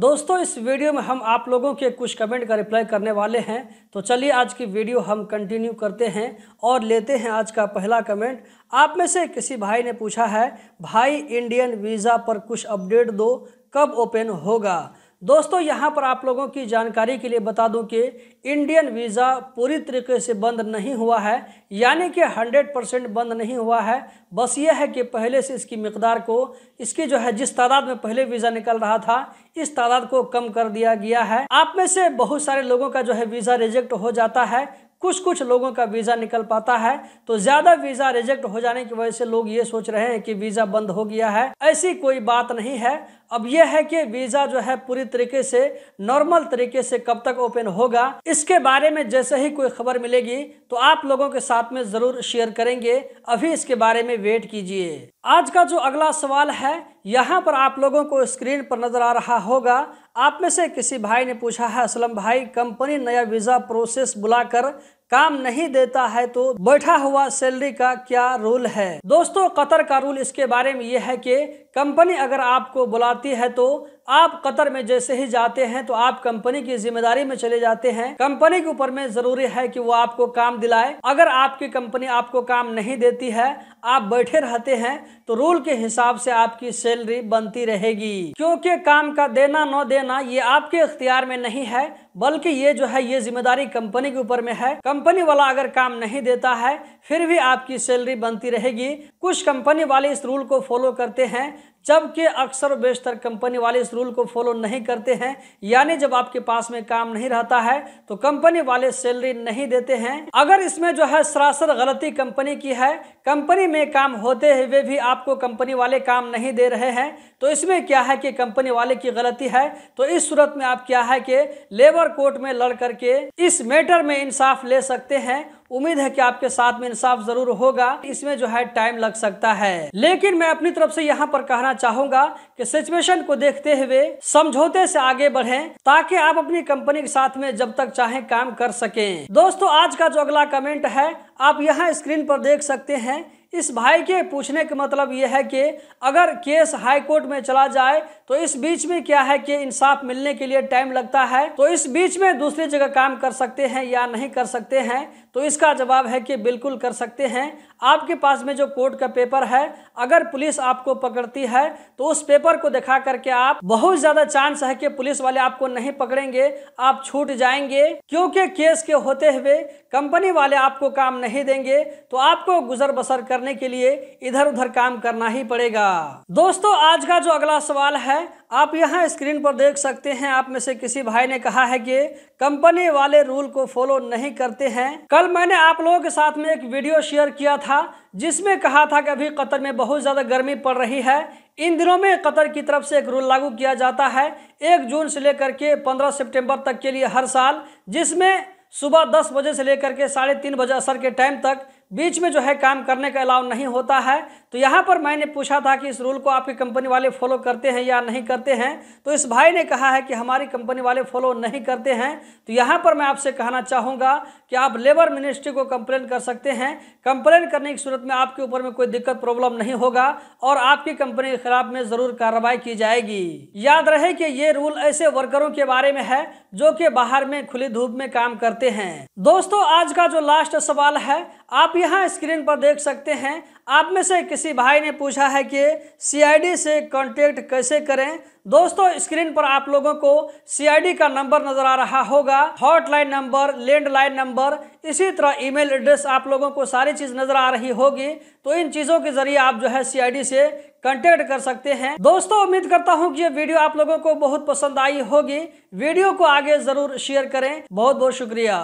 दोस्तों इस वीडियो में हम आप लोगों के कुछ कमेंट का रिप्लाई करने वाले हैं तो चलिए आज की वीडियो हम कंटिन्यू करते हैं और लेते हैं आज का पहला कमेंट आप में से किसी भाई ने पूछा है भाई इंडियन वीज़ा पर कुछ अपडेट दो कब ओपन होगा दोस्तों यहाँ पर आप लोगों की जानकारी के लिए बता दूं कि इंडियन वीज़ा पूरी तरीके से बंद नहीं हुआ है यानी कि 100 परसेंट बंद नहीं हुआ है बस यह है कि पहले से इसकी मकदार को इसकी जो है जिस तादाद में पहले वीज़ा निकल रहा था इस तादाद को कम कर दिया गया है आप में से बहुत सारे लोगों का जो है वीज़ा रिजेक्ट हो जाता है कुछ कुछ लोगों का वीज़ा निकल पाता है तो ज़्यादा वीज़ा रिजेक्ट हो जाने की वजह से लोग ये सोच रहे हैं कि वीज़ा बंद हो गया है ऐसी कोई बात नहीं है अब यह है कि वीज़ा जो है पूरी तरीके से नॉर्मल तरीके से कब तक ओपन होगा इसके बारे में जैसे ही कोई खबर मिलेगी तो आप लोगों के साथ में ज़रूर शेयर करेंगे अभी इसके बारे में वेट कीजिए आज का जो अगला सवाल है यहाँ पर आप लोगों को स्क्रीन पर नज़र आ रहा होगा आप में से किसी भाई ने पूछा है असलम भाई कंपनी नया वीज़ा प्रोसेस बुलाकर काम नहीं देता है तो बैठा हुआ सैलरी का क्या रूल है दोस्तों कतर का रूल इसके बारे में यह है कि कंपनी अगर आपको बुलाती है तो आप कतर में जैसे ही जाते हैं तो आप कंपनी की जिम्मेदारी में चले जाते हैं कंपनी के ऊपर में जरूरी है कि वो आपको काम दिलाए अगर आपकी कंपनी आपको काम नहीं देती है आप बैठे रहते हैं तो रूल के हिसाब से आपकी सैलरी बनती रहेगी क्योंकि काम का देना न देना देना ये आपके अख्तियार में नहीं है बल्कि ये जो है ये जिम्मेदारी कंपनी के ऊपर में है कंपनी वाला अगर काम नहीं देता है फिर भी आपकी सैलरी बनती रहेगी कुछ कंपनी वाले इस रूल को फॉलो करते हैं जबकि अक्सर बेशतर कंपनी वाले इस रूल को फॉलो नहीं करते हैं यानी जब आपके पास में काम नहीं रहता है तो कंपनी वाले सैलरी नहीं देते हैं अगर इसमें जो है सरासर गलती कंपनी की है कंपनी में काम होते हुए भी आपको कंपनी वाले काम नहीं दे रहे हैं तो इसमें क्या है कि कंपनी वाले की गलती है तो इस सूरत में आप क्या है कि लेबर कोर्ट में लड़ करके इस मैटर में इंसाफ ले सकते हैं उम्मीद है कि आपके साथ में इंसाफ जरूर होगा इसमें जो है टाइम लग सकता है लेकिन मैं अपनी तरफ से यहाँ पर कहना चाहूंगा कि सिचुएशन को देखते हुए समझौते से आगे बढ़े ताकि आप अपनी कंपनी के साथ में जब तक चाहे काम कर सके दोस्तों आज का जो अगला कमेंट है आप यहाँ स्क्रीन पर देख सकते हैं इस भाई के पूछने का मतलब यह है कि अगर केस हाई कोर्ट में चला जाए तो इस बीच में क्या है कि इंसाफ मिलने के लिए टाइम लगता है तो इस बीच में दूसरी जगह काम कर सकते हैं या नहीं कर सकते हैं तो इसका जवाब है कि बिल्कुल कर सकते हैं आपके पास में जो कोर्ट का पेपर है अगर पुलिस आपको पकड़ती है तो उस पेपर को दिखा करके आप बहुत ज़्यादा चांस है कि पुलिस वाले आपको नहीं पकड़ेंगे आप छूट जाएंगे क्योंकि केस के होते हुए कंपनी वाले आपको काम नहीं देंगे तो आपको गुजर बसर कर करने के लिए इधर उधर काम करना ही पड़ेगा दोस्तों आज का जो अगला सवाल है आप यहाँ स्क्रीन पर देख सकते हैं आप में से किसी भाई ने कहा है कि कंपनी वाले रूल को फॉलो नहीं करते हैं कल मैंने आप लोगों के साथ में एक वीडियो शेयर किया था जिसमें कहा था कि अभी कतर में बहुत ज़्यादा गर्मी पड़ रही है इन दिनों में कतर की तरफ से एक रूल लागू किया जाता है एक जून से लेकर के पंद्रह सेप्टेम्बर तक के लिए हर साल जिसमें सुबह दस बजे से लेकर के साढ़े तीन बजे असर के टाइम तक बीच में जो है काम करने का अलाव नहीं होता है तो यहाँ पर मैंने पूछा था कि इस रूल को आपकी कंपनी वाले फॉलो करते हैं या नहीं करते हैं तो इस भाई ने कहा है कि हमारी कंपनी वाले फॉलो नहीं करते हैं तो यहाँ पर मैं आपसे कहना चाहूँगा कि आप लेबर मिनिस्ट्री को कंप्लेन कर सकते हैं कंप्लेन करने की सूरत में आपके ऊपर में कोई दिक्कत प्रॉब्लम नहीं होगा और आपकी कंपनी के खिलाफ में ज़रूर कार्रवाई की जाएगी याद रहे कि ये रूल ऐसे वर्करों के बारे में है जो कि बाहर में खुली धूप में काम करते हैं दोस्तों आज का जो लास्ट सवाल है आप यहाँ स्क्रीन पर देख सकते हैं आप में से किसी भाई ने पूछा है कि सीआईडी से कांटेक्ट कैसे करें दोस्तों स्क्रीन पर आप लोगों को सीआईडी का नंबर नज़र आ रहा होगा हॉटलाइन नंबर लैंडलाइन नंबर इसी तरह ईमेल एड्रेस आप लोगों को सारी चीज़ नज़र आ रही होगी तो इन चीज़ों के ज़रिए आप जो है सीआईडी से कॉन्टेक्ट कर सकते हैं दोस्तों उम्मीद करता हूँ कि ये वीडियो आप लोगों को बहुत पसंद आई होगी वीडियो को आगे ज़रूर शेयर करें बहुत बहुत शुक्रिया